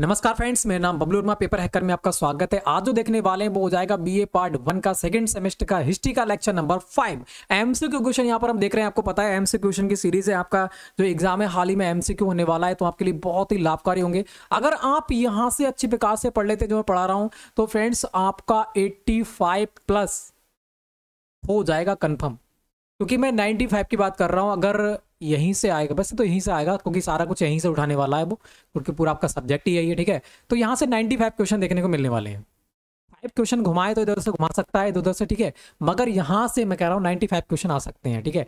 नमस्कार फ्रेंड्स मेरा नाम बबलू वर्मा पेपर हैकर में आपका स्वागत है आज जो देखने वाले हैं वो हो जाएगा बीए पार्ट वन का सेकंड सेमेस्टर का हिस्ट्री का lecture number five MCQ question यहाँ पर हम देख रहे हैं आपको पता है एमसीक्यू क्वेश्चन की सीरीज है आपका जो एग्जाम है हाल ही में एमसीक्यू होने वाला है तो आपके लिए बहुत ही लाभकारी होंगे अगर आप यहाँ से अच्छी प्रकार से पढ़ लेते जो मैं पढ़ा रहा हूँ तो फ्रेंड्स आपका एट्टी प्लस हो जाएगा कन्फर्म क्योंकि मैं 95 की बात कर रहा हूँ अगर यहीं से आएगा वैसे तो यहीं से आएगा क्योंकि सारा कुछ यहीं से उठाने वाला है वो क्योंकि पूरा आपका सब्जेक्ट ही यही है ठीक है तो यहाँ से 95 क्वेश्चन देखने को मिलने वाले हैं फाइव क्वेश्चन घुमाए तो इधर से घुमा सकता है इधर उधर से ठीक है मगर यहाँ से मैं कह रहा हूँ नाइन्टी क्वेश्चन आ सकते हैं ठीक है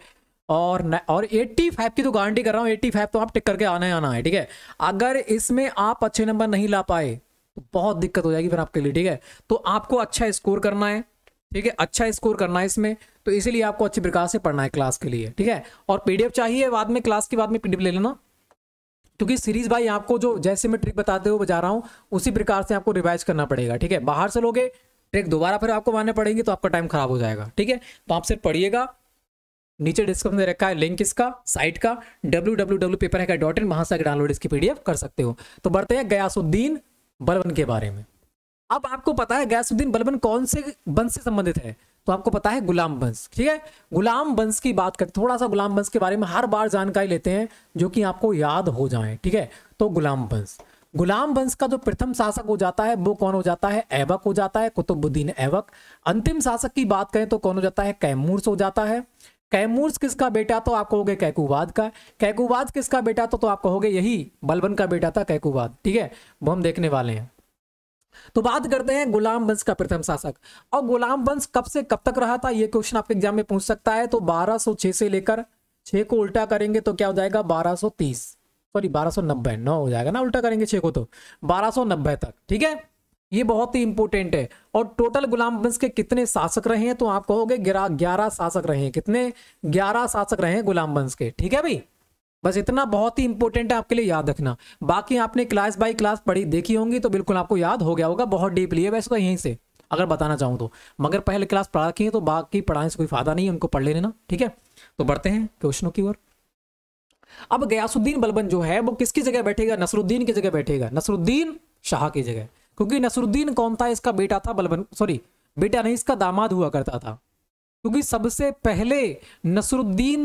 और न, और 85 की तो गारंटी कर रहा हूँ फाइव तो आप टिक करके आना ही आना है ठीक है अगर इसमें आप अच्छे नंबर नहीं ला पाए तो बहुत दिक्कत हो जाएगी फिर आपके लिए ठीक है तो आपको अच्छा स्कोर करना है ठीक है अच्छा स्कोर करना है इसमें तो इसीलिए आपको अच्छी प्रकार से पढ़ना है क्लास के लिए ठीक है और पीडीएफ चाहिए बाद में क्लास के बाद में पीडीएफ ले लेना क्योंकि सीरीज भाई आपको जो जैसे मैं ट्रिक बताते हुए बजा रहा हूँ उसी प्रकार से आपको रिवाइज करना पड़ेगा ठीक है बाहर से लोगे ट्रिक दोबारा फिर आपको मानने पड़ेंगे तो आपका टाइम खराब हो जाएगा ठीक है तो आप सिर्फ पढ़िएगा नीचे डिस्क्रिप्शन में रखा है लिंक इसका साइट का डब्ल्यू डब्ल्यू डब्ल्यू पेपर है डॉट इन वहां से डाउनलोड इसकी पीडीएफ कर सकते हो तो बढ़ते हैं गयासुद्दीन बलवन के बारे में अब आपको पता है गैसुद्दीन बलबन कौन से वंश से संबंधित है तो आपको पता है गुलाम वंश ठीक है गुलाम वंश की बात करते थोड़ा सा गुलाम वंश के बारे में हर बार जानकारी लेते हैं जो कि आपको याद हो जाए ठीक है तो गुलाम वंश गुलाम वंश का जो प्रथम शासक हो जाता है वो कौन हो जाता है ऐबक हो जाता है कुतुबुद्दीन ऐबक अंतिम शासक की बात करें तो कौन हो जाता है कैमूर्स हो जाता है कैमूर्स किसका बेटा तो आप कहोगे कैकुबाद का कैकुवाद किसका बेटा तो, तो आप कहोगे यही बलबन का बेटा था कैकुबाद ठीक है वो हम देखने वाले हैं तो बात करते हैं गुलाम वंश का प्रथम शासक और गुलाम वंश कब से कब तक रहा था यह क्वेश्चन आपके एग्जाम में पूछ सकता है तो 1206 से लेकर 6 को उल्टा करेंगे तो क्या हो जाएगा 1230 सॉरी 1290 सौ हो जाएगा ना उल्टा करेंगे 6 को तो 1290 तक ठीक है ये बहुत ही इंपॉर्टेंट है और टोटल गुलाम वंश के कितने शासक रहे हैं तो आप कहोगे ग्यारह शासक रहे हैं कितने ग्यारह शासक रहे हैं गुलाम वंश के ठीक है भाई बस इतना बहुत ही इंपॉर्टेंट है आपके लिए याद रखना बाकी आपने क्लास बाई क्लास पढ़ी देखी होंगी तो बिल्कुल आपको याद हो गया होगा बहुत डीपली है वैसे तो यहीं से अगर बताना चाहूँ तो मगर पहले क्लास पढ़ा की है तो बाकी पढ़ाने से कोई फायदा नहीं है उनको पढ़ ले लेना ठीक है तो बढ़ते हैं क्वेश्चनों की ओर अब गयासुद्दीन बलबन जो है वो किसकी जगह बैठेगा नसरुद्दीन की जगह बैठेगा नसरुद्दीन शाह की जगह क्योंकि नसरुद्दीन कौन था इसका बेटा था बलबन सॉरी बेटा नहीं इसका दामाद हुआ करता था क्योंकि सबसे पहले नसरुद्दीन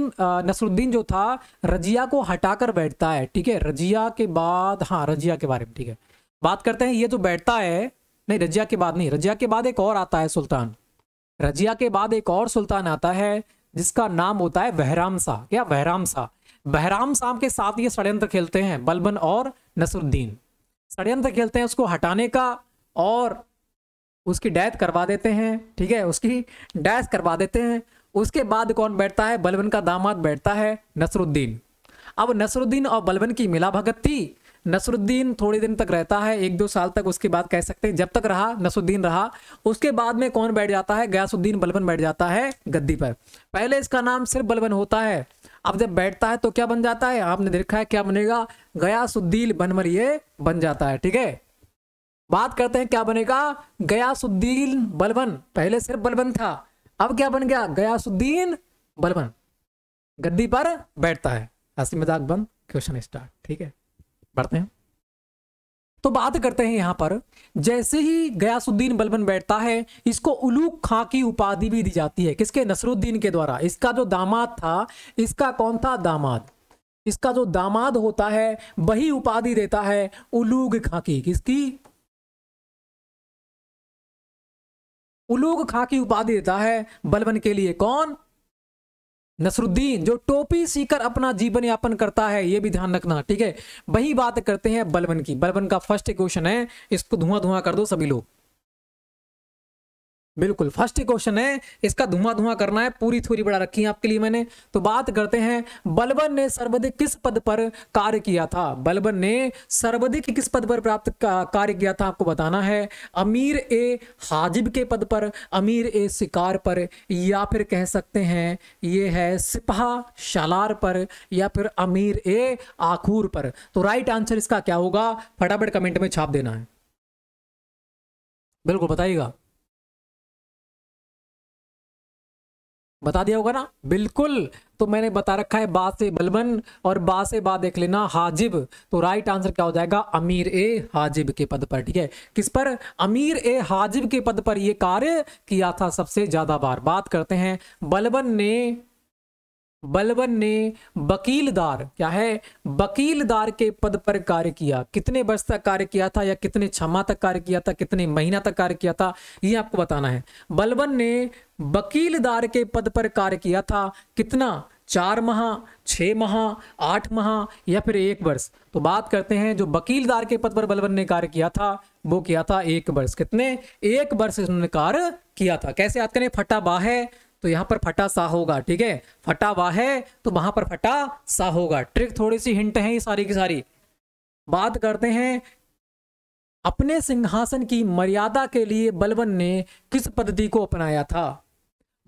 नसरुद्दीन जो था रजिया को हटाकर बैठता है ठीक है रजिया के बाद हाँ रजिया के बारे में ठीक है बात करते हैं ये जो बैठता है नहीं रजिया के बाद नहीं रजिया के बाद एक और आता है सुल्तान रजिया के बाद एक और सुल्तान आता है जिसका नाम होता है बहराम शाह क्या बहराम शाह बहराम शाह के साथ ये षडयंत्र खेलते हैं बलबन और नसरुद्दीन षडयंत्र खेलते हैं उसको हटाने का और उसकी डैथ करवा देते हैं ठीक है उसकी डैश करवा देते हैं उसके बाद कौन बैठता है बलबन का दामाद बैठता है नसरुद्दीन अब नसरुद्दीन और बलबन की मिला भगत थी नसरुद्दीन थोड़े दिन तक रहता है एक दो साल तक उसके बाद कह सकते हैं जब तक रहा नसरुद्दीन रहा उसके बाद में कौन बैठ जाता है गयासुद्दीन बलबन बैठ जाता है गद्दी पर पहले इसका नाम सिर्फ बलबन होता है अब जब बैठता है तो क्या बन जाता है आपने देखा है क्या बनेगा गयासुद्दीन बनमर ये बन जाता है ठीक है बात करते हैं क्या बनेगा गयासुद्दीन बलबन पहले सिर्फ बलबन था अब क्या बन गया गयासुद्दीन बलबन गद्दी पर बैठता है हसी मजाक बंद क्वेश्चन स्टार्ट ठीक है बढ़ते हैं तो बात करते हैं यहां पर जैसे ही गयासुद्दीन बलबन बैठता है इसको उलूक खां की उपाधि भी दी जाती है किसके नसरुद्दीन के द्वारा इसका जो दामाद था इसका कौन था दामाद इसका जो दामाद होता है वही उपाधि देता है उलूक खां की किसकी उलूग खां की उपाधि देता है बलबन के लिए कौन नसरुद्दीन जो टोपी सीकर अपना जीवन यापन करता है ये भी ध्यान रखना ठीक है वही बात करते हैं बलबन की बलबन का फर्स्ट क्वेश्चन है इसको धुआं धुआं कर दो सभी लोग बिल्कुल फर्स्ट क्वेश्चन है इसका धुआं धुआं करना है पूरी थ्योरी बढ़ा रखी है आपके लिए मैंने तो बात करते हैं बलबन ने सर्वाधिक किस पद पर कार्य किया था बलबन ने सर्वाधिक किस पद पर प्राप्त कार्य किया था आपको बताना है अमीर ए हाजिब के पद पर अमीर ए शिकार पर या फिर कह सकते हैं ये है सिपहा शलार पर या फिर अमीर ए आखूर पर तो राइट आंसर इसका क्या होगा फटाफट कमेंट में छाप देना है बिल्कुल बताइएगा बता दिया होगा ना बिल्कुल तो मैंने बता रखा है बाद से बलबन और बाद से बाद देख लेना हाजिब तो राइट आंसर क्या हो जाएगा अमीर ए हाजिब के पद पर ठीक है किस पर अमीर ए हाजिब के पद पर यह कार्य किया था सबसे ज्यादा बार बात करते हैं बलबन ने बलवन ने वकीलदार क्या है वकीलदार के पद पर कार्य किया कितने वर्ष तक कार्य किया था या कितने क्षमा तक कार्य किया था कितने महीना तक कार्य किया था यह आपको बताना है बलवन ने वकीलदार के पद पर कार्य किया था कितना चार माह छः माह आठ माह या फिर एक वर्ष तो बात करते हैं जो वकीलदार के पद पर बलवन ने कार्य किया था वो किया था एक वर्ष कितने एक वर्ष उन्होंने कार्य किया था कैसे याद करें है तो यहां पर फटा सा होगा ठीक है फटा वाह है तो वहां पर फटा सा होगा ट्रिक थोड़ी सी हिंट है ये सारी की सारी बात करते हैं अपने सिंहासन की मर्यादा के लिए बलबन ने किस पद्धति को अपनाया था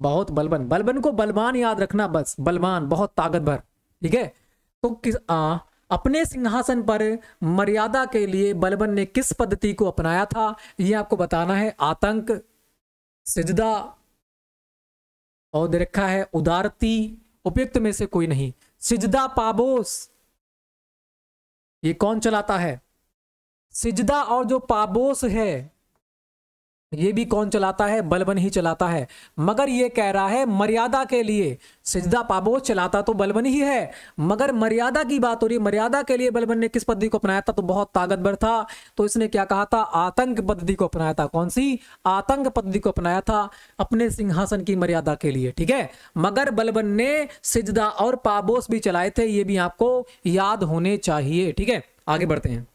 बहुत बलबन बलबन को बलवान याद रखना बस बलवान बहुत ताकतवर ठीक है तो किस आ, अपने सिंहासन पर मर्यादा के लिए बलबन ने किस पद्धति को अपनाया था ये आपको बताना है आतंक सिजदा और दे रखा है उदारती उपयुक्त में से कोई नहीं सिजदा पाबोस ये कौन चलाता है सिजदा और जो पाबोस है ये भी कौन चलाता है बलबन ही चलाता है मगर ये कह रहा है मर्यादा के लिए सिजदा पाबो चलाता तो बलबन ही है मगर मर्यादा की बात हो रही है मर्यादा के लिए बलबन ने किस पद्धति को अपनाया था तो बहुत ताकतवर था तो इसने क्या कहा था आतंक पद्धति को अपनाया था कौन सी आतंक पद्धति को अपनाया था अपने सिंहासन की मर्यादा के लिए ठीक है मगर बलबन ने सिजदा और पाबोस भी चलाए थे ये भी आपको याद होने चाहिए ठीक है आगे बढ़ते हैं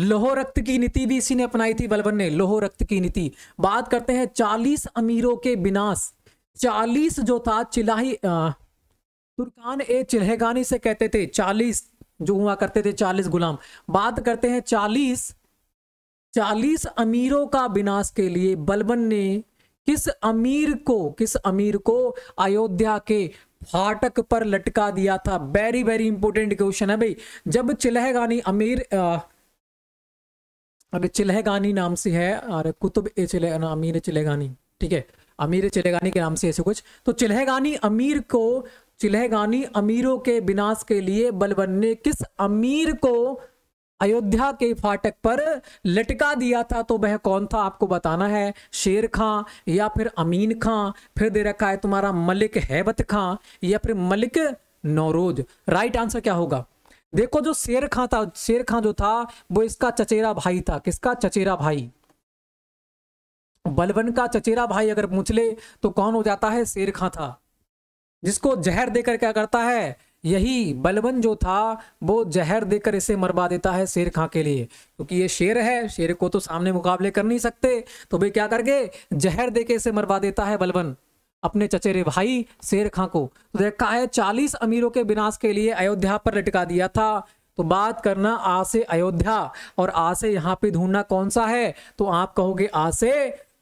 लोहो रक्त की नीति भी इसी ने अपनाई थी बलबन ने लोहो रक्त की नीति बात करते हैं चालीस अमीरों के विनाश चालीस जो था चिलाही तुर्कान ए चिल्हेगानी से कहते थे चालीस जो हुआ करते थे चालीस गुलाम बात करते हैं चालीस चालीस अमीरों का विनाश के लिए बलबन ने किस अमीर को किस अमीर को अयोध्या के फाटक पर लटका दिया था वेरी वेरी इंपॉर्टेंट क्वेश्चन है भाई जब चिल्हेगानी अमीर आ, अभी चिलहगानी नाम से है और कुतुब ए चिले अमीर चिलहगानी ठीक है अमीर चिलहगानी के नाम से ऐसे कुछ तो चिलहगानी अमीर को चिलहगानी अमीरों के विनाश के लिए बलबन ने किस अमीर को अयोध्या के फाटक पर लटका दिया था तो वह कौन था आपको बताना है शेर खां या फिर अमीन खां फिर दे रखा है तुम्हारा मलिक हैबत खां या फिर मलिक नौरोज राइट आंसर क्या होगा देखो जो शेर खां था शेर खां जो था वो इसका चचेरा भाई था किसका चचेरा भाई बलबन का चचेरा भाई अगर पूछ ले तो कौन हो जाता है शेर खां था जिसको जहर देकर क्या करता है यही बलबन जो था वो जहर देकर इसे मरवा देता है शेर खां के लिए क्योंकि तो ये शेर है शेर को तो सामने मुकाबले कर नहीं सकते तो वे क्या करके जहर दे इसे मरवा देता है बलबन अपने चचेरे भाई शेर खां को तो देखा है चालीस अमीरों के विनाश के लिए अयोध्या पर लटका दिया था तो बात करना आ से अयोध्या और आ से यहाँ पे ढूंढना कौन सा है तो आप कहोगे आ से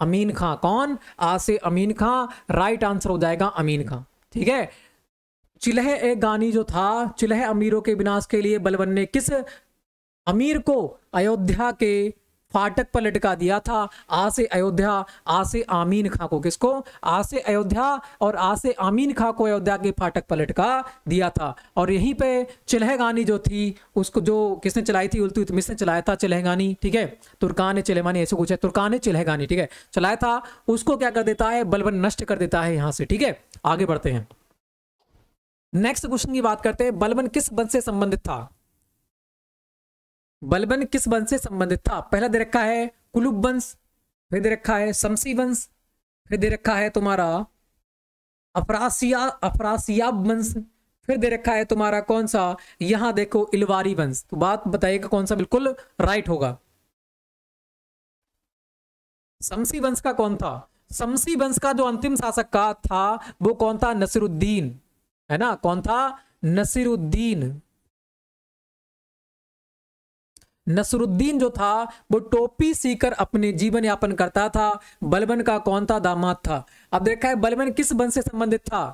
अमीन खां कौन आ से अमीन खां राइट आंसर हो जाएगा अमीन खां ठीक है चिलह एक गानी जो था चिलह अमीरों के विनाश के लिए बलवन ने किस अमीर को अयोध्या के फाटक पर लटका दिया था आ से अयोध्या आ से आमीन खां को किसको आ से अयोध्या और आ से आमीन खां को अयोध्या के फाटक पर लटका दिया था और यहीं पे चिलहगानी जो थी उसको जो किसने चलाई थी उल्तुत मिस ने चलाया था चिलहगानी ठीक है तुर्कान ने ऐसे कुछ है तुर्कान ने चिलहगानी ठीक है चलाया था उसको क्या कर देता है बलबन नष्ट कर देता है यहाँ से ठीक है आगे बढ़ते हैं नेक्स्ट क्वेश्चन की बात करते हैं बलबन किस वंश से संबंधित था बलबन किस वंश से संबंधित था पहला दे रखा है कुलुप वंश फिर दे रखा है शमसी वंश फिर दे रखा है तुम्हारा अफरासिया अफरासियाब वंश फिर दे रखा है तुम्हारा कौन सा यहां देखो इलवारी वंश तो बात बताइएगा कौन सा बिल्कुल राइट होगा शमसी वंश का कौन था शमसी वंश का जो अंतिम शासक का था वो कौन था नसीरुद्दीन है ना कौन था नसीरुद्दीन नसरुद्दीन जो था वो टोपी सीकर अपने जीवन यापन करता था बलबन का कौन था दामाद था अब देखा है बलबन किस बन से संबंधित था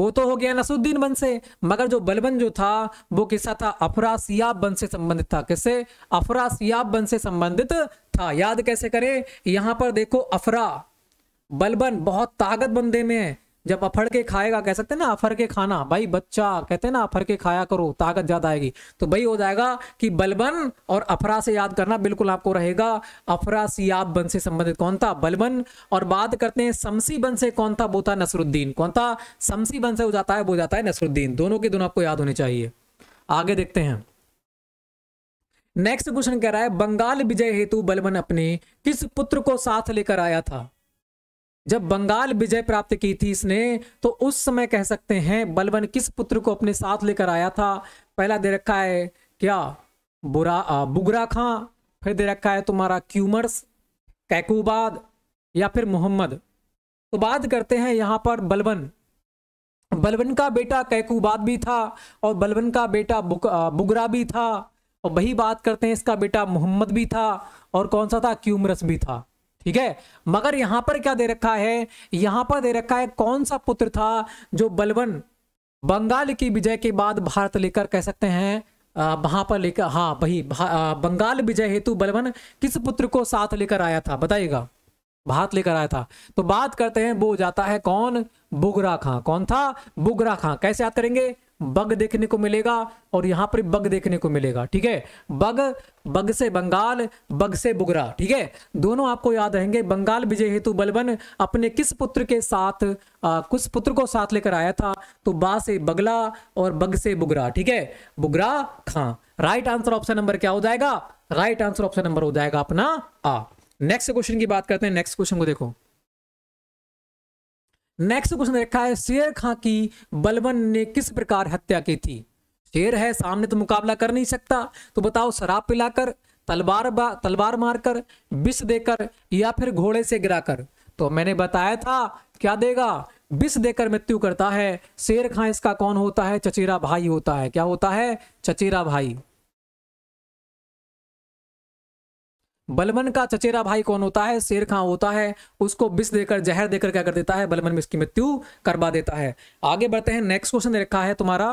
वो तो हो गया नसरुद्दीन बन से मगर जो बलबन जो था वो किसा था अफरासियाब बन से संबंधित था किससे अफरासियाब बन से संबंधित था याद कैसे करें यहां पर देखो अफरा बलबन बहुत ताकत बंदे में है जब अफड़ के खाएगा कह सकते हैं ना अफर के खाना भाई बच्चा कहते हैं ना अफर के खाया करो ताकत ज्यादा आएगी तो भाई हो जाएगा कि बलबन और अफरा से याद करना बिल्कुल आपको रहेगा अफरा सियाब बन से संबंधित कौन था बलबन और बात करते हैं समसी बन से कौन था बोता नसरुद्दीन कौन था शमसी बन से हो जाता है वो जाता है नसरुद्दीन दोनों के दोनों आपको याद होने चाहिए आगे देखते हैं नेक्स्ट क्वेश्चन कह रहा है बंगाल विजय हेतु बलबन अपने किस पुत्र को साथ लेकर आया था जब बंगाल विजय प्राप्त की थी इसने तो उस समय कह सकते हैं बलवन किस पुत्र को अपने साथ लेकर आया था पहला दे रखा है क्या बुरा बुगरा खां फिर दे रखा है तुम्हारा क्यूमर्स कैकूबाद या फिर मोहम्मद तो बात करते हैं यहाँ पर बलबन बलबन का बेटा कैकूबाद भी था और बलबन का बेटा बुक बुगरा भी था और वही बात करते हैं इसका बेटा मोहम्मद भी था और कौन सा था क्यूमरस भी था ठीक है मगर यहां पर क्या दे रखा है यहां पर दे रखा है कौन सा पुत्र था जो बलवन बंगाल की विजय के बाद भारत लेकर कह सकते हैं वहां पर लेकर हाँ भाई बंगाल विजय हेतु बलवन किस पुत्र को साथ लेकर आया था बताइएगा भारत लेकर आया था तो बात करते हैं वो जाता है कौन बुगरा खां कौन था बुगरा खां कैसे याद करेंगे बग देखने को मिलेगा और यहां पर बग देखने को मिलेगा ठीक है बग बग से बंगाल बग से बुगरा ठीक है दोनों आपको याद रहेंगे बंगाल विजय हेतु बलबन अपने किस पुत्र के साथ आ, कुछ पुत्र को साथ लेकर आया था तो बा से बगला और बग से बुगरा ठीक है Bughra Khan right answer option number क्या हो जाएगा राइट आंसर ऑप्शन नंबर हो जाएगा अपना आ नेक्स्ट क्वेश्चन की बात करते हैं नेक्स्ट क्वेश्चन को देखो तो नेक्स्ट क्वेश्चन रखा है शेर खां की बलबन ने किस प्रकार हत्या की थी शेर है सामने तो मुकाबला कर नहीं सकता तो बताओ शराब पिलाकर तलवार तलवार मारकर विष देकर या फिर घोड़े से गिराकर तो मैंने बताया था क्या देगा विष देकर मृत्यु करता है शेर खां इसका कौन होता है चचेरा भाई होता है क्या होता है चचेरा भाई बलबन का चचेरा भाई कौन होता है शेर खां होता है उसको विष देकर जहर देकर क्या कर देता है बलबन में इसकी मृत्यु करवा देता है आगे बढ़ते हैं नेक्स्ट क्वेश्चन रखा है तुम्हारा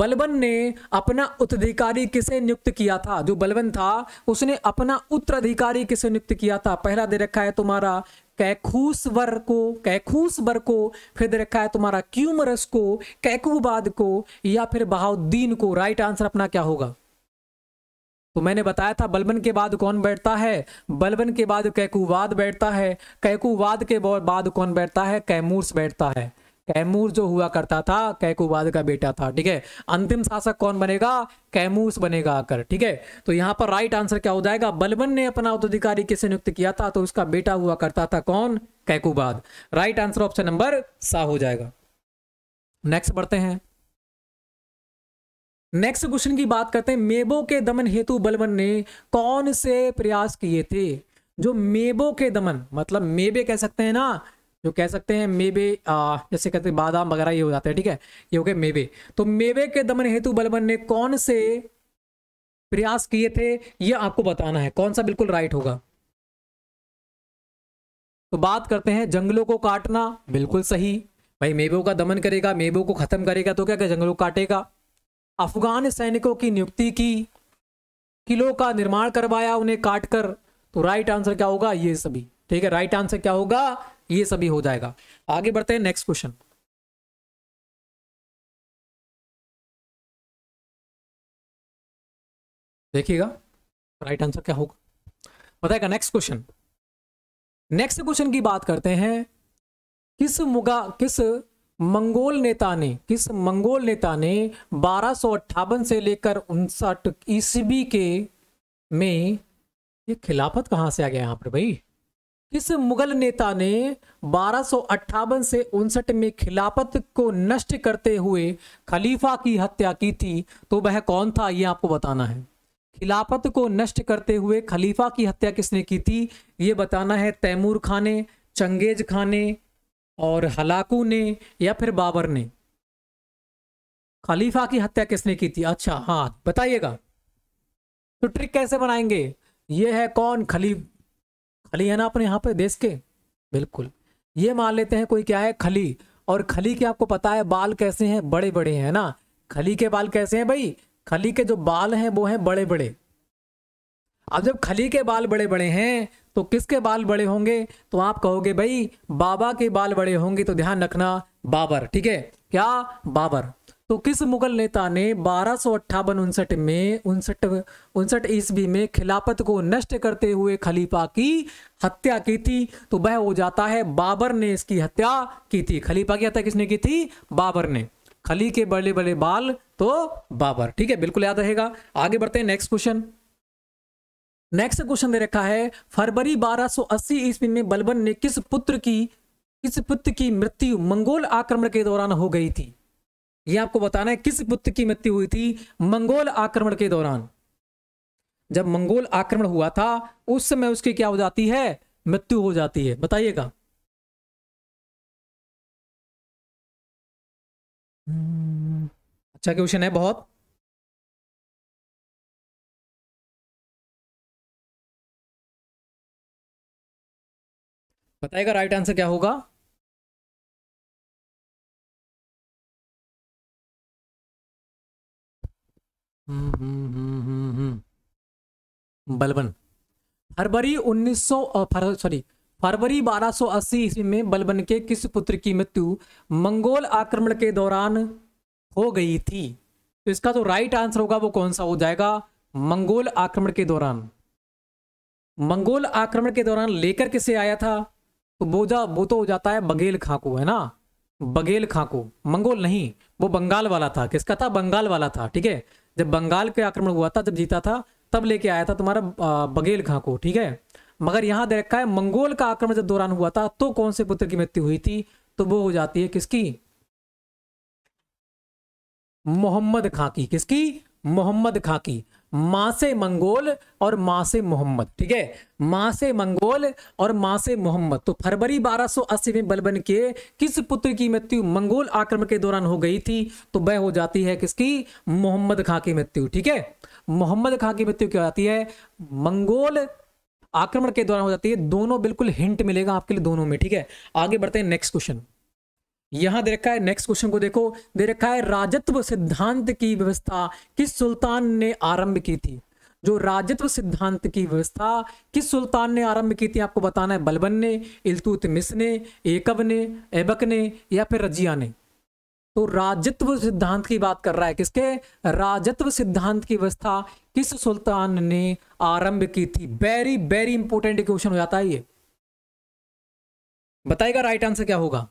बलबन ने अपना उत्तराधिकारी किसे नियुक्त किया था जो बलबन था उसने अपना उत्तराधिकारी किसे नियुक्त किया था पहला दे रखा है तुम्हारा कैखूसवर को कैखूसवर को फिर दे रखा है तुम्हारा क्यूमरस को कैकूबाद को या फिर बहाउद्दीन को राइट आंसर अपना क्या होगा तो मैंने बताया था बलबन के बाद कौन बैठता है बलबन के बाद कैकुवाद बैठता है कैकुवाद के बाद कौन बैठता है कैमूर्स बैठता है कैमूर जो हुआ करता था कैकुवाद का बेटा था ठीक है अंतिम शासक कौन बनेगा कैमूस बनेगा आकर ठीक है तो यहाँ पर राइट आंसर क्या हो जाएगा बलबन ने अपना उत्तराधिकारी किसे नियुक्त किया था तो उसका बेटा हुआ करता था कौन Kaiqubad right answer option number सा हो जाएगा नेक्स्ट बढ़ते हैं नेक्स्ट क्वेश्चन की बात करते हैं मेबो के दमन हेतु बलबन ने कौन से प्रयास किए थे जो मेबो के दमन मतलब मेबे कह सकते हैं ना जो कह सकते हैं मेबे जैसे कहते हैं बादाम वगैरह ये हो जाते हैं ठीक है ये हो गए मेबे तो मेबे के दमन हेतु बलबन ने कौन से प्रयास किए थे ये आपको बताना है कौन सा बिल्कुल राइट होगा तो बात करते हैं जंगलों को काटना बिल्कुल सही भाई मेबो का दमन करेगा मेबो को खत्म करेगा तो क्या क्या जंगलों को काटेगा अफगान सैनिकों की नियुक्ति की किलों का निर्माण करवाया उन्हें काटकर तो राइट आंसर क्या होगा ये सभी ठीक है राइट आंसर क्या होगा ये सभी हो जाएगा आगे बढ़ते हैं नेक्स्ट क्वेश्चन देखिएगा राइट आंसर क्या होगा बताएगा नेक्स्ट क्वेश्चन नेक्स्ट क्वेश्चन की बात करते हैं किस मुगा किस मंगोल नेता ने किस मंगोल नेता ने बारह से लेकर उनसठ ईस्वी के में ये खिलाफत कहाँ से आ गया यहाँ पर भाई किस मुगल नेता ने बारह से उनसठ में खिलाफत को नष्ट करते हुए खलीफा की हत्या की थी तो वह कौन था ये आपको बताना है खिलाफत को नष्ट करते हुए खलीफा की हत्या किसने की थी ये बताना है तैमूर खाने चंगेज खाने और हलाकू ने या फिर बाबर ने खलीफा की हत्या किसने की थी अच्छा हाँ बताइएगा तो ट्रिक कैसे बनाएंगे ये है कौन खली खली है ना अपने यहाँ पे देश के बिल्कुल ये मान लेते हैं कोई क्या है खली और खली के आपको पता है बाल कैसे हैं बड़े बड़े हैं ना खली के बाल कैसे हैं भाई खली के जो बाल हैं वो हैं बड़े बड़े अब जब खली के बाल बड़े बड़े हैं तो किसके बाल बड़े होंगे तो आप कहोगे भाई बाबा के बाल बड़े होंगे तो ध्यान रखना बाबर ठीक है क्या बाबर तो किस मुगल नेता ने बारह सौ अट्ठावन उनसठ में उनसठ उनसठ ईस्वी में खिलाफत को नष्ट करते हुए खलीफा की हत्या की थी तो वह हो जाता है बाबर ने इसकी हत्या की थी खलीफा की हत्या किसने की थी बाबर ने खली के बड़े बड़े बाल तो बाबर ठीक है बिल्कुल याद रहेगा आगे बढ़ते हैं नेक्स्ट क्वेश्चन नेक्स्ट क्वेश्चन दे रखा है फरवरी 1280 ईस्वी में बलबन ने किस पुत्र की किस पुत्र की मृत्यु मंगोल आक्रमण के दौरान हो गई थी ये आपको बताना है किस पुत्र की मृत्यु हुई थी मंगोल आक्रमण के दौरान जब मंगोल आक्रमण हुआ था उस समय उसकी क्या हो जाती है मृत्यु हो जाती है बताइएगा हम्म, अच्छा क्वेश्चन है बहुत बताएगा राइट आंसर क्या होगा बलबन फरवरी उन्नीस सौ सॉरी फरवरी 1280 ईस्वी में बलबन के किस पुत्र की मृत्यु मंगोल आक्रमण के दौरान हो गई थी तो इसका तो राइट आंसर होगा वो कौन सा हो जाएगा मंगोल आक्रमण के दौरान मंगोल आक्रमण के दौरान लेकर किसे आया था तो वो जा वो तो हो जाता है बघेल खाकू है ना बघेल खाकू मंगोल नहीं वो बंगाल वाला था किसका था बंगाल वाला था ठीक है जब बंगाल के आक्रमण हुआ था जब जीता था तब लेके आया था तुम्हारा बघेल खाकू ठीक है मगर यहाँ दे है मंगोल का आक्रमण जब दौरान हुआ था तो कौन से पुत्र की मृत्यु हुई थी तो वो हो जाती है किसकी मोहम्मद खाकी किसकी मोहम्मद खाकी माँ से मंगोल और माँ से मोहम्मद ठीक है माँ से मंगोल और माँ से मोहम्मद तो फरवरी 1280 में बलबन के किस पुत्र की मृत्यु मंगोल आक्रमण के दौरान हो गई थी तो वह हो जाती है किसकी मोहम्मद खां की मृत्यु ठीक है मोहम्मद खां की मृत्यु क्या जाती है मंगोल आक्रमण के दौरान हो जाती है दोनों बिल्कुल हिंट मिलेगा आपके लिए दोनों में ठीक है आगे बढ़ते हैं नेक्स्ट क्वेश्चन यहां दे रखा है नेक्स्ट क्वेश्चन को देखो दे रखा है राजत्व सिद्धांत की व्यवस्था किस सुल्तान ने आरंभ की थी जो राजत्व सिद्धांत की व्यवस्था किस सुल्तान ने आरंभ की थी आपको बताना है बलबन ने इल्तुतमिस ने एकब ने एबक ने या फिर रजिया ने तो राजत्व सिद्धांत की बात कर रहा है किसके राजत्व सिद्धांत की व्यवस्था किस सुल्तान ने आरंभ की थी वेरी वेरी इंपॉर्टेंट क्वेश्चन हो जाता है ये बताएगा राइट आंसर क्या होगा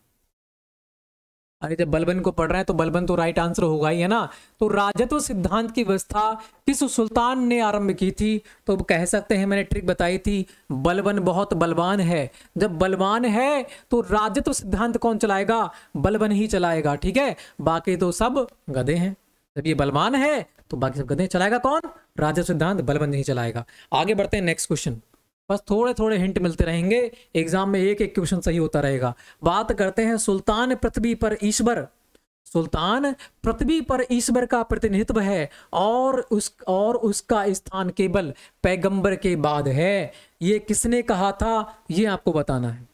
अरे जब बलबन को पढ़ रहे हैं तो बलबन तो राइट आंसर होगा ही है ना तो राजत्व सिद्धांत की व्यवस्था किस सुल्तान ने आरंभ की थी तो कह सकते हैं मैंने ट्रिक बताई थी बलबन बहुत बलवान है जब बलवान है तो राजत्व सिद्धांत कौन चलाएगा बलबन ही चलाएगा ठीक है बाकी तो सब गधे हैं जब ये बलवान है तो बाकी सब गधे चलाएगा कौन राजत्व सिद्धांत बलबन ही चलाएगा आगे बढ़ते हैं नेक्स्ट क्वेश्चन बस थोड़े थोड़े हिंट मिलते रहेंगे एग्जाम में एक एक क्वेश्चन सही होता रहेगा बात करते हैं सुल्तान पृथ्वी पर ईश्वर सुल्तान पृथ्वी पर ईश्वर का प्रतिनिधित्व है और उस और उसका स्थान केवल पैगंबर के बाद है ये किसने कहा था ये आपको बताना है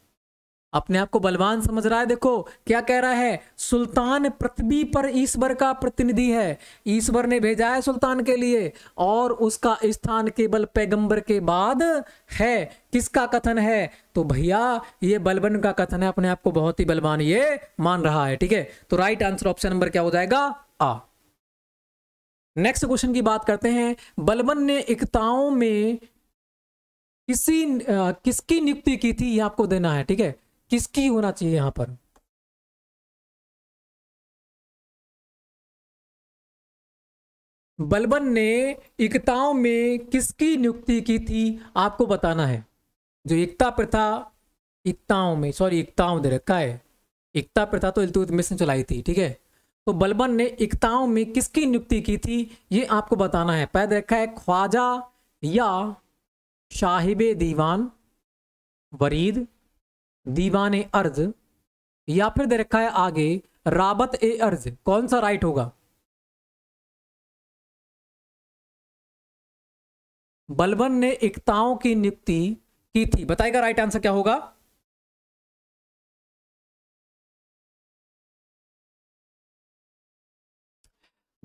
अपने आप को बलवान समझ रहा है देखो क्या कह रहा है सुल्तान पृथ्वी पर ईश्वर का प्रतिनिधि है ईश्वर ने भेजा है सुल्तान के लिए और उसका स्थान केवल पैगंबर के बाद है किसका कथन है तो भैया ये बलबन का कथन है अपने आप को बहुत ही बलवान ये मान रहा है ठीक है तो राइट आंसर ऑप्शन नंबर क्या हो जाएगा आ नेक्स्ट क्वेश्चन की बात करते हैं बलबन ने एकताओं में किसी आ, किसकी नियुक्ति की थी ये आपको देना है ठीक है किसकी होना चाहिए यहां पर बलबन ने एकताओं में किसकी नियुक्ति की थी आपको बताना है जो एकता प्रथा एकताओं में सॉरी एकताओं दे रखा है एकता प्रथा तो इलतुत ने चलाई थी ठीक है तो बलबन ने एकताओं में किसकी नियुक्ति की थी ये आपको बताना है पैद रखा है ख्वाजा या शाहिबे दीवान वरीद दीवान अर्ज या फिर दे रखा है आगे राबत ए अर्ज कौन सा राइट होगा बलबन ने एकताओं की नियुक्ति की थी बताएगा राइट आंसर क्या होगा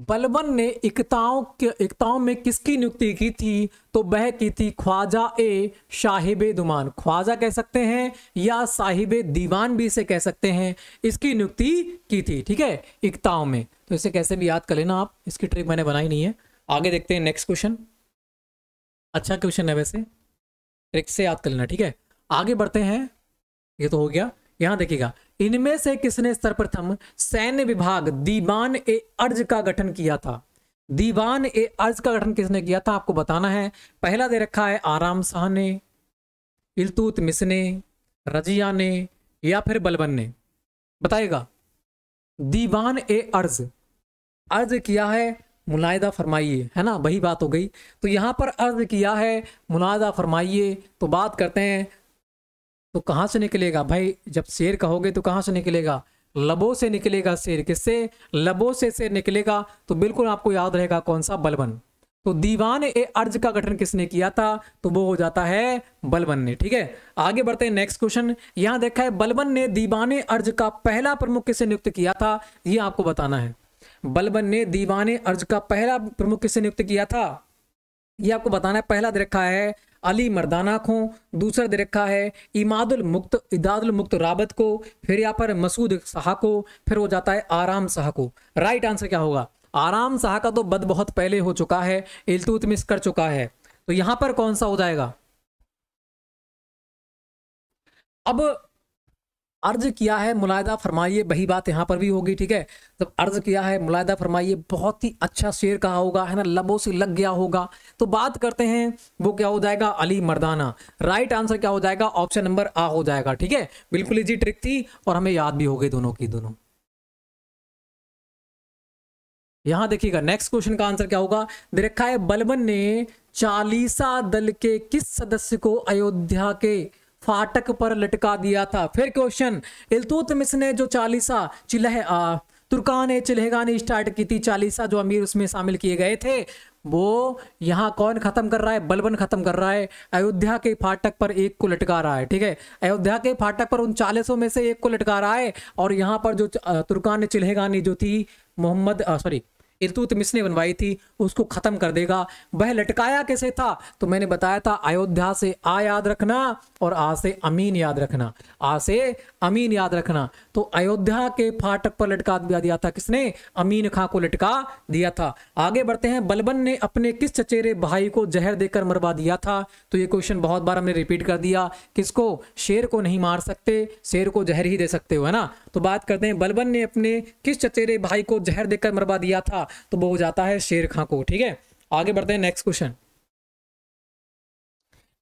बलबन ने एकताओं एकताओं में किसकी नियुक्ति की थी तो वह की थी ख्वाजा ए साहिब दुमान ख्वाजा कह सकते हैं या साहिब दीवान भी इसे कह सकते हैं इसकी नियुक्ति की थी ठीक है एकताओं में तो इसे कैसे भी याद कर लेना आप इसकी ट्रिक मैंने बनाई नहीं है आगे देखते हैं नेक्स्ट क्वेश्चन अच्छा क्वेश्चन है वैसे ट्रिक से याद कर लेना ठीक है आगे बढ़ते हैं ये तो हो गया यहाँ देखिएगा इनमें से किसने सर्वप्रथम सैन्य विभाग दीवान ए अर्ज का गठन किया था दीवान ए अर्ज का गठन किसने किया था आपको बताना है पहला दे रखा है आराम शाह ने इलतूत मिस ने रजिया ने या फिर बलबन ने बताएगा दीवान ए अर्ज अर्ज किया है मुनायदा फरमाइए है ना वही बात हो गई तो यहां पर अर्ज किया है मुनायदा फरमाइए तो बात करते हैं तो कहाँ से निकलेगा भाई जब शेर कहोगे तो कहाँ से निकलेगा लबों से निकलेगा शेर किससे लबों से शेर निकलेगा तो बिल्कुल आपको याद रहेगा कौन सा बलबन तो दीवान ए अर्ज का गठन किसने किया था तो वो हो जाता है बलबन ने ठीक है आगे बढ़ते हैं नेक्स्ट क्वेश्चन यहां देखा है बलबन ने दीवान अर्ज का पहला प्रमुख किसे नियुक्त किया था ये आपको बताना है बलबन ने दीवान अर्ज का पहला प्रमुख किसे नियुक्त किया था ये आपको बताना है पहला दे रखा है अली मर्दाना को दूसरा दे रखा है इमादुल मुक्त इदादुल मुक्त राबत को फिर यहाँ पर मसूद शाह को फिर हो जाता है आराम शाह को राइट आंसर क्या होगा आराम शाह का तो बद बहुत पहले हो चुका है मिस कर चुका है तो यहां पर कौन सा हो जाएगा अब अर्ज किया है मुलायदा फरमाइए वही बात यहाँ पर भी होगी ठीक है जब तो अर्ज किया है मुलायदा फरमाइए बहुत ही अच्छा शेर कहा होगा है ना लबों से लग गया होगा तो बात करते हैं वो क्या हो जाएगा अली मर्दाना राइट आंसर क्या हो जाएगा ऑप्शन नंबर आ हो जाएगा ठीक है बिल्कुल इजी ट्रिक थी और हमें याद भी हो गई दोनों की दोनों यहां देखिएगा नेक्स्ट क्वेश्चन का आंसर क्या होगा देखा है बलबन ने चालीसा दल के किस सदस्य को अयोध्या के फाटक पर लटका दिया था फिर क्वेश्चन इलतुतमिस ने जो चालीसा चिल्ह तुर्कान ने चिल्हेगा ने स्टार्ट की थी चालीसा जो अमीर उसमें शामिल किए गए थे वो यहाँ कौन खत्म कर रहा है बलबन खत्म कर रहा है अयोध्या के फाटक पर एक को लटका रहा है ठीक है अयोध्या के फाटक पर उन चालीसों में से एक को लटका रहा है और यहाँ पर जो तुर्कान चिल्हेगानी जो थी मोहम्मद सॉरी इलतुतमिस ने बनवाई थी उसको ख़त्म कर देगा वह लटकाया कैसे था तो मैंने बताया था अयोध्या से आ याद रखना और आ से अमीन याद रखना आ से अमीन याद रखना तो अयोध्या के फाटक पर लटका दिया दिया था किसने अमीन खां को लटका दिया था आगे बढ़ते हैं बलबन ने अपने किस चचेरे भाई को जहर देकर मरवा दिया था तो ये क्वेश्चन बहुत बार हमने रिपीट कर दिया किसको शेर को नहीं मार सकते शेर को जहर ही दे सकते हो है ना तो बात करते हैं बलबन ने अपने किस चचेरे भाई को जहर देकर मरवा दिया था तो वो हो जाता है शेर खां को ठीक है आगे बढ़ते हैं नेक्स्ट क्वेश्चन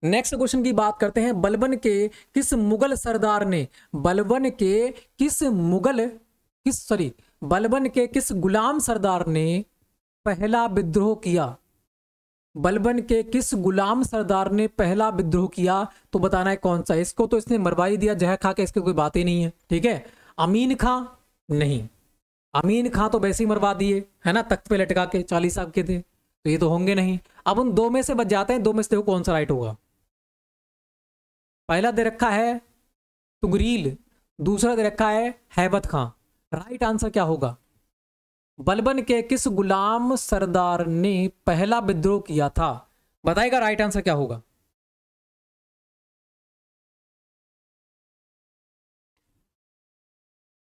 नेक्स्ट क्वेश्चन की बात करते हैं बलबन के किस मुगल सरदार ने बलबन के किस मुगल किस सॉरी बलबन के किस गुलाम सरदार ने पहला विद्रोह किया बलबन के किस गुलाम सरदार ने पहला विद्रोह किया तो बताना है कौन सा इसको तो इसने मरवाई दिया जह खा के इसकी कोई बात ही नहीं है ठीक है अमीन खां नहीं अमीन खां तो वैसे ही मरवा दिए है ना तख्त पे लटका के चालीस साहब के थे तो ये तो होंगे नहीं अब उन दो में से बच जाते हैं दो में से कौन सा राइट होगा पहला दे रखा है तुगरील दूसरा दे रखा है हैबत खां राइट आंसर क्या होगा बलबन के किस गुलाम सरदार ने पहला विद्रोह किया था बताएगा राइट आंसर क्या होगा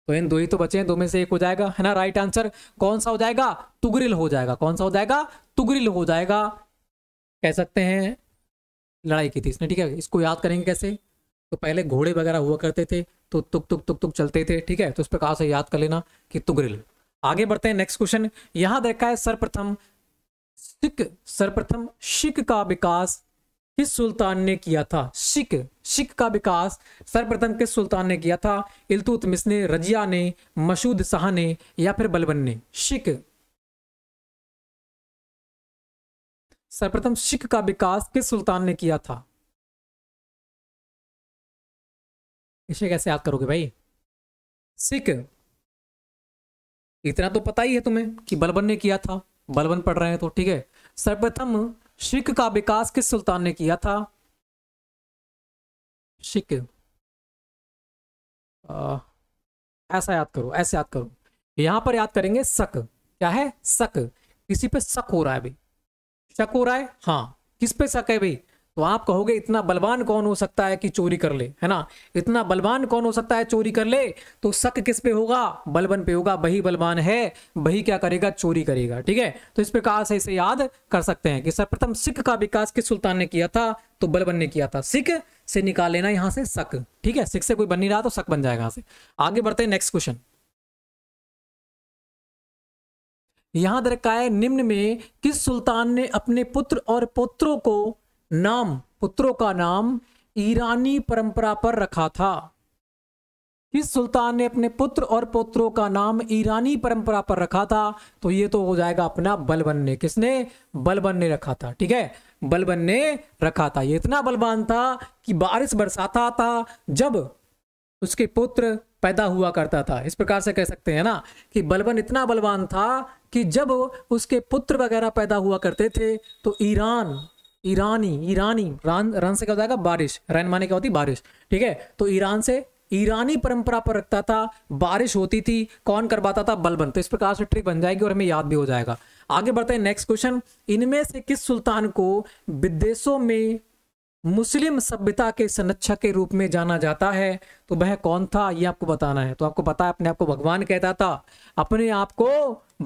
तो इन दो ही तो बचे हैं दो में से एक हो जाएगा है ना राइट आंसर कौन सा हो जाएगा तुगरिल हो जाएगा कौन सा हो जाएगा तुगरिल हो जाएगा कह सकते हैं लड़ाई की थी इसने ठीक है इसको याद करेंगे कैसे तो पहले घोड़े वगैरह हुआ करते थे तो तुक तुक तुक तुक चलते थे ठीक है तो उस पर कहा से याद कर लेना कि तुगरिल आगे बढ़ते हैं नेक्स्ट क्वेश्चन यहां देखा है सर्वप्रथम सिख सर्वप्रथम सिख का विकास किस सुल्तान ने किया था शिक शिक का विकास सर्वप्रथम किस सुल्तान ने किया था इल्तुतमिश ने रजिया ने मशूद शाह ने या फिर बलबन ने शिक सर्वप्रथम शिक का विकास किस सुल्तान ने किया था इसे कैसे याद करोगे भाई सिख इतना तो पता ही है तुम्हें कि बलबन ने किया था बलबन पढ़ रहे हैं तो ठीक है सर्वप्रथम शिक का विकास किस सुल्तान ने किया था शिक ऐसा याद करो ऐसे याद करो यहां पर याद करेंगे शक क्या है शक किसी पे शक हो रहा है भाई शक हो रहा है हाँ किस पे शक है भाई तो आप कहोगे इतना बलवान कौन हो सकता है कि चोरी कर ले है ना इतना बलवान कौन हो सकता है चोरी कर ले तो शक किस पे होगा बलबन पे होगा वही बलवान है वही क्या करेगा चोरी करेगा ठीक है तो इस प्रकार से इसे याद कर सकते हैं कि सर्वप्रथम सिख का विकास किस सुल्तान ने किया था तो बलबन ने किया था सिख से निकाल लेना यहां से शक ठीक है सिख से कोई बन नहीं रहा तो शक बन जाएगा यहां से आगे बढ़ते हैं नेक्स्ट क्वेश्चन यहां दरका है निम्न में किस सुल्तान ने अपने पुत्र और पुत्रों को नाम पुत्रों का नाम ईरानी परंपरा पर रखा था इस सुल्तान ने अपने पुत्र और पुत्रों का नाम ईरानी परंपरा पर रखा था तो ये तो हो जाएगा अपना बलबन ने किसने बलबन ने रखा था ठीक है बलबन ने रखा था ये इतना बलवान था कि बारिश बरसाता था जब उसके पुत्र पैदा हुआ करता था इस प्रकार से कह सकते हैं ना कि बलबन इतना बलवान था कि जब उसके पुत्र वगैरह पैदा हुआ करते थे तो ईरान ईरानी ईरानी रान रन से क्या होता है बारिश रन माने क्या होती बारिश ठीक है तो ईरान से ईरानी परंपरा पर रखता था बारिश होती थी कौन करवाता था बलबन तो इस प्रकार से ट्रिक बन जाएगी और हमें याद भी हो जाएगा आगे बढ़ते हैं नेक्स्ट क्वेश्चन इनमें से किस सुल्तान को विदेशों में मुस्लिम सभ्यता के संरक्षक के रूप में जाना जाता है तो वह कौन था ये आपको बताना है तो आपको पता है अपने आप को भगवान कहता था अपने आप को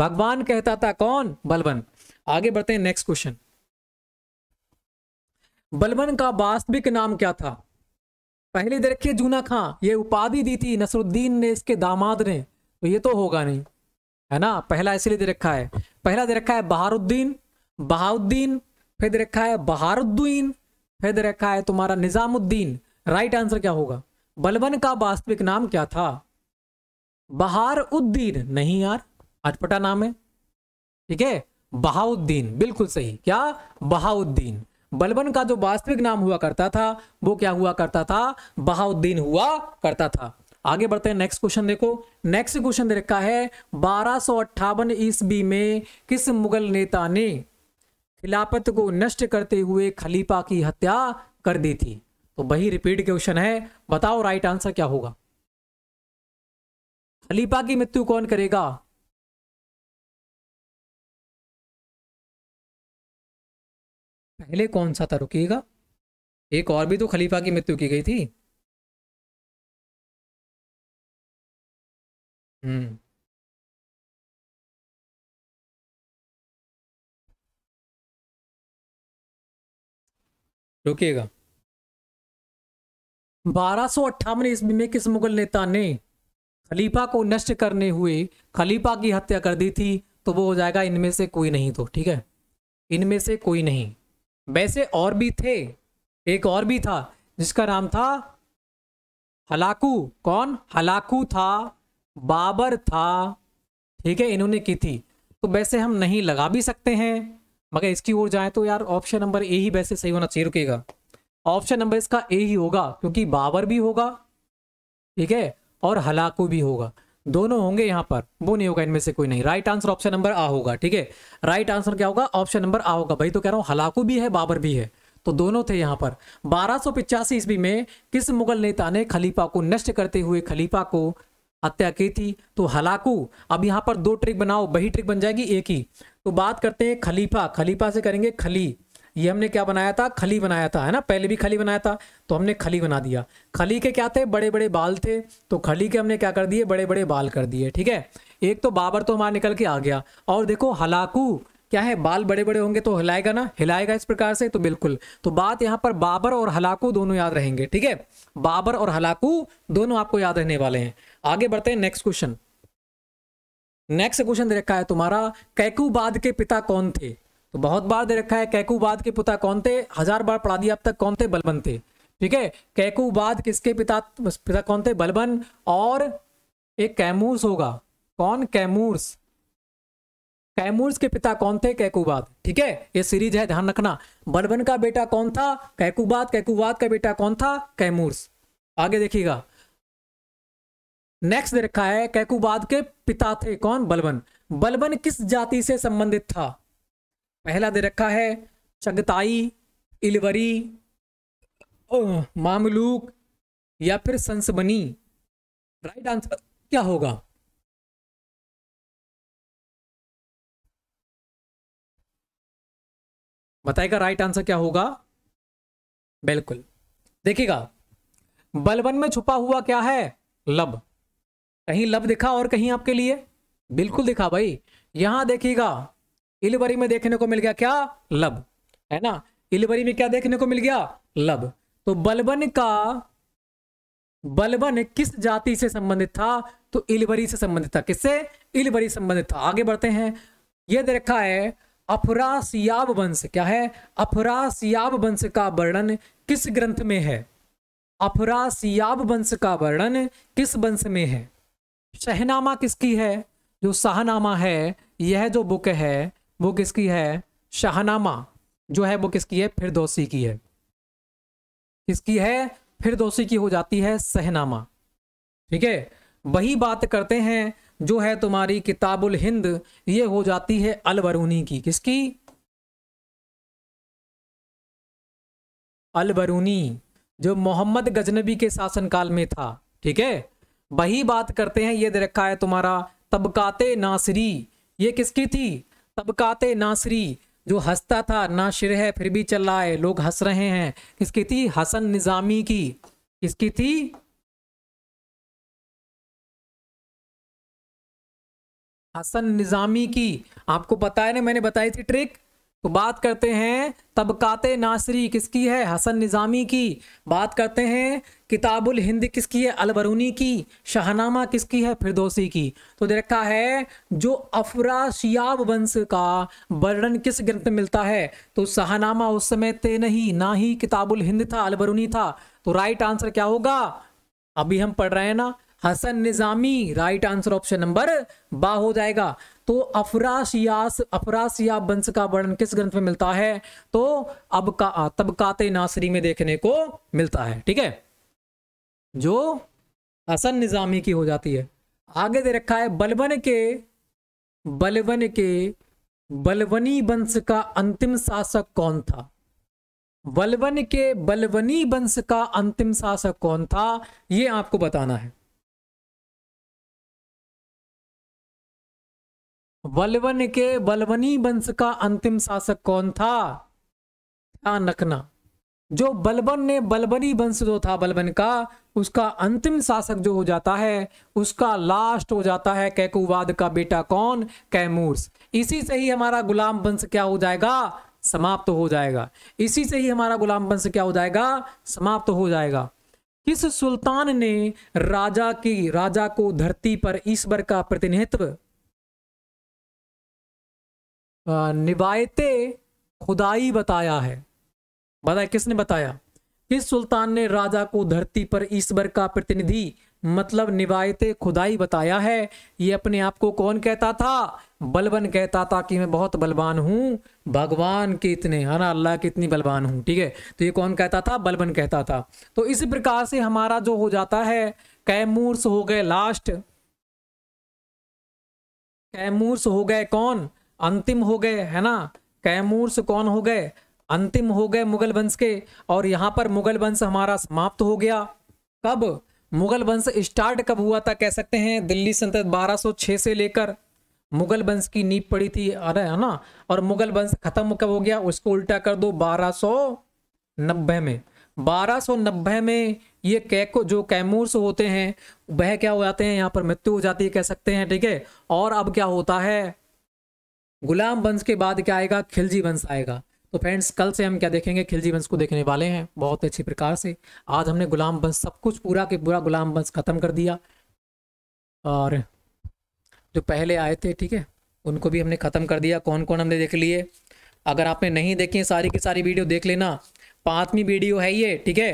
भगवान कहता था कौन बलबन आगे बढ़ते हैं नेक्स्ट क्वेश्चन बलबन का वास्तविक नाम क्या था पहले दे जूना खां ये उपाधि दी थी नसरुद्दीन ने इसके दामाद ने तो ये तो होगा नहीं है ना पहला इसलिए दे रखा है पहला दे रखा है बहारुद्दीन बहाउद्दीन फिर दे रखा है बहारुद्दीन फिर दे रखा है तुम्हारा निजामुद्दीन राइट आंसर क्या होगा बलबन का वास्तविक नाम क्या था बहार उद्दीन नहीं यार अटपटा नाम है ठीक है बहाउद्दीन बिल्कुल सही क्या बहाउद्दीन बलबन का जो वास्तविक नाम हुआ करता था वो क्या हुआ करता था बहाउद्दीन हुआ करता था आगे बढ़ते हैं नेक्स्ट क्वेश्चन देखो नेक्स्ट क्वेश्चन दे रखा है बारह सौ अट्ठावन ईस्वी में किस मुगल नेता ने खिलाफत को नष्ट करते हुए खलीफा की हत्या कर दी थी तो वही रिपीट क्वेश्चन है बताओ राइट आंसर क्या होगा खलीफा की मृत्यु कौन करेगा पहले कौन सा था रुकिएगा एक और भी तो खलीफा की मृत्यु की गई थी हम्म रुकिएगा बारह सौ अट्ठावन ईस्वी में किस मुगल नेता ने खलीफा को नष्ट करने हुए खलीफा की हत्या कर दी थी तो वो हो जाएगा इनमें से कोई नहीं तो ठीक है इनमें से कोई नहीं वैसे और भी थे एक और भी था जिसका नाम था हलाकू कौन हलाकू था बाबर था ठीक है इन्होंने की थी तो वैसे हम नहीं लगा भी सकते हैं मगर इसकी ओर जाए तो यार ऑप्शन नंबर ए ही वैसे सही होना चाहिए रुकेगा ऑप्शन नंबर इसका ए ही होगा क्योंकि बाबर भी होगा ठीक है और हलाकू भी होगा दोनों होंगे यहां पर वो नहीं होगा इनमें से कोई नहीं राइट आंसर ऑप्शन नंबर आ होगा ठीक है राइट आंसर क्या होगा ऑप्शन नंबर आ होगा भाई तो कह रहा हूं हलाकू भी है बाबर भी है तो दोनों थे यहां पर बारह सौ पिचासी ईस्वी में किस मुगल नेता ने खलीफा को नष्ट करते हुए खलीफा को हत्या की थी तो हलाकू अब यहां पर दो ट्रिक बनाओ वही ट्रिक बन जाएगी एक ही तो बात करते हैं खलीफा खलीफा से करेंगे खली ये हमने क्या बनाया था खली बनाया था है ना पहले भी खली बनाया था तो हमने खली बना दिया खली के क्या थे बड़े बड़े बाल थे तो खली के हमने क्या कर दिए बड़े बड़े बाल कर दिए ठीक है एक तो बाबर तो हमारा निकल के आ गया और देखो हलाकू क्या है बाल बड़े बड़े होंगे तो हिलाएगा ना हिलाएगा इस प्रकार से तो बिल्कुल तो बात यहाँ पर बाबर और हलाकू दोनों याद रहेंगे ठीक है बाबर और हलाकू दोनों आपको याद रहने वाले हैं आगे बढ़ते हैं नेक्स्ट क्वेश्चन नेक्स्ट क्वेश्चन देखा रखा है तुम्हारा कैकूबाद के पिता कौन थे तो बहुत बार दे रखा है कैकूबाद के पिता कौन थे हजार बार पढ़ा दिया अब तक कौन थे बलबन थे ठीक है कैकूबाद किसके पिता पिता कौन थे बलबन और एक कैमूर्स होगा कौन कैमूर्स कैमूर्स के पिता कौन थे कैकूबाद ठीक है ये सीरीज है ध्यान रखना बलबन का बेटा कौन था कैकूबाद कैकूबाद का बेटा कौन था कैमूर्स आगे देखिएगा नेक्स्ट दे रखा है कैकूबाद के पिता थे कौन बलबन बलबन किस जाति से संबंधित था पहला दे रखा है चगताई इलवरी मामलूक या फिर संसबनी राइट आंसर क्या होगा बताएगा राइट आंसर क्या होगा बिल्कुल देखिएगा बलवन में छुपा हुआ क्या है लब कहीं लब दिखा और कहीं आपके लिए बिल्कुल दिखा भाई यहां देखिएगा इलिबरी में देखने को मिल गया क्या लब है ना इलबरी में क्या देखने को मिल गया लब तो बलबन का बलबन किस जाति से संबंधित था तो इलबरी से संबंधित था किससे इलबरी संबंधित था आगे बढ़ते हैं यह देखा है अफरासियाब वंश क्या है अफरासियाब वंश का वर्णन किस ग्रंथ में है अफरासियाब वंश का वर्णन किस वंश में है शहनामा किसकी है जो शाहनामा है यह जो बुक है वो किसकी है शाहनामा जो है वो किसकी है फिरदौसी की है किसकी है फिरदौसी की हो जाती है सहनामा ठीक है वही बात करते हैं जो है तुम्हारी किताबुल हिंद ये हो जाती है अलबरूनी की किसकी अलबरूनी जो मोहम्मद गजनबी के शासनकाल में था ठीक है वही बात करते हैं ये दे रखा है तुम्हारा तबकाते नासरी ये किसकी थी तबकाते नासरी जो हंसता था शिर है फिर भी चल रहा है लोग हंस रहे हैं किसकी थी हसन निजामी की किसकी थी हसन निजामी की आपको पता है ना मैंने बताई थी ट्रिक तो बात करते हैं तबकाते नासरी किसकी है हसन निजामी की बात करते हैं किताबुल हिंद किसकी है अलबरूनी की शाहनामा किसकी है फिरदौसी की तो दे रखा है जो अफरा शियाब वंश का वर्णन किस ग्रंथ में मिलता है तो शाहनामा उस समय थे नहीं ना ही किताबुल हिंद था अलबरूनी था तो राइट आंसर क्या होगा अभी हम पढ़ रहे हैं ना Hasan Nizami right answer option number बा हो जाएगा तो अफरासियास अफरासियाब वंश का वर्णन किस ग्रंथ में मिलता है तो अब का तबकाते नासरी में देखने को मिलता है ठीक है जो हसन निज़ामी की हो जाती है आगे दे रखा है बलबन के बलबन के बलवनी वंश का अंतिम शासक कौन था बलबन के बलवनी वंश का अंतिम शासक कौन था ये आपको बताना है बलवन के बलवनी वंश का अंतिम शासक कौन था ध्यान रखना जो बलबन ने बलबनी वंश जो था बलबन का उसका अंतिम शासक जो हो जाता है उसका लास्ट हो जाता है कैकुवाद का बेटा कौन कैमूर्स इसी से ही हमारा गुलाम वंश क्या हो जाएगा समाप्त तो हो जाएगा इसी से ही हमारा गुलाम वंश क्या हो जाएगा समाप्त तो हो जाएगा किस सुल्तान ने राजा की राजा को धरती पर ईश्वर का प्रतिनिधित्व निवायते खुदाई बताया है बताया किसने बताया किस सुल्तान ने राजा को धरती पर ईश्वर का प्रतिनिधि मतलब निवायत खुदाई बताया है ये अपने आप को कौन कहता था बलबन कहता था कि मैं बहुत बलवान हूँ भगवान के इतने है ना अल्लाह के इतनी बलवान हूँ ठीक है तो ये कौन कहता था बलबन कहता था तो इसी प्रकार से हमारा जो हो जाता है कैमूर्स हो गए लास्ट कैमूर्स हो गए कौन अंतिम हो गए है ना कैमूर्स कौन हो गए अंतिम हो गए मुगल वंश के और यहाँ पर मुगल वंश हमारा समाप्त हो गया कब मुगल वंश स्टार्ट कब हुआ था कह सकते हैं दिल्ली संसद 1206 से लेकर मुगल वंश की नींव पड़ी थी अरे है ना और मुगल वंश खत्म कब हो गया उसको उल्टा कर दो 1290 में 1290 में ये कैको जो कैमूर्स होते हैं वह क्या हो जाते हैं यहाँ पर मृत्यु हो जाती है कह सकते हैं ठीक है और अब क्या होता है गुलाम वंश के बाद क्या आएगा खिलजी वंश आएगा तो फ्रेंड्स कल से हम क्या देखेंगे खिलजी वंश को देखने वाले हैं बहुत अच्छी प्रकार से आज हमने गुलाम वंश सब कुछ पूरा के पूरा गुलाम वंश ख़त्म कर दिया और जो पहले आए थे ठीक है उनको भी हमने ख़त्म कर दिया कौन कौन हमने देख लिए अगर आपने नहीं देखी सारी की सारी वीडियो देख लेना पाँचवीं वीडियो है ये ठीक है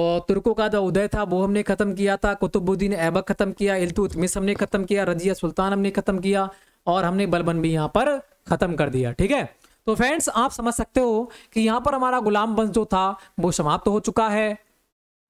और तुर्कों का जो उदय था वो हमने ख़त्म किया था कुतुबुद्दीन ऐबक ख़त्म किया इलतुत मिस हमने ख़त्म किया रजिया सुल्तान हमने ख़त्म किया और हमने बलबन भी यहाँ पर ख़त्म कर दिया ठीक है तो फ्रेंड्स आप समझ सकते हो कि यहाँ पर हमारा गुलाम वंश जो था वो समाप्त तो हो चुका है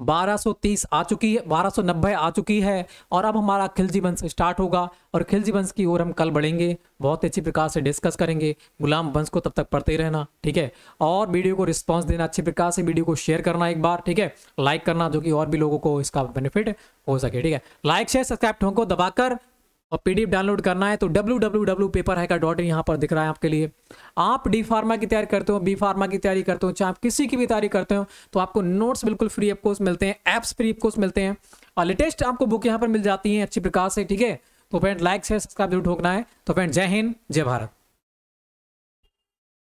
1230 आ चुकी है 1290 आ चुकी है और अब हमारा खिलजी वंश स्टार्ट होगा और खिलजी वंश की ओर हम कल बढ़ेंगे बहुत अच्छी प्रकार से डिस्कस करेंगे गुलाम वंश को तब तक पढ़ते ही रहना ठीक है और वीडियो को रिस्पांस देना अच्छी प्रकार से वीडियो को शेयर करना एक बार ठीक है लाइक करना जो कि और भी लोगों को इसका बेनिफिट हो सके ठीक है लाइक शेयर सब्सक्राइब ठोंको दबाकर और पीडीएफ डाउनलोड करना है तो W W W paper hacker dot in यहाँ पर दिख रहा है आपके लिए आप डी फार्मा की तैयारी करते हो बी फार्मा की तैयारी करते हो चाहे आप किसी की भी तैयारी करते हो तो आपको नोट्स बिल्कुल फ्री कोर्स मिलते हैं ऐप्स फ्री कोर्स मिलते हैं और लेटेस्ट आपको बुक यहाँ पर मिल जाती है अच्छी प्रकार से ठीक है तो फ्रेंड लाइक शेयर सब्सक्राइब जरूर ठोकना है तो फ्रेंड जय हिंद जय भारत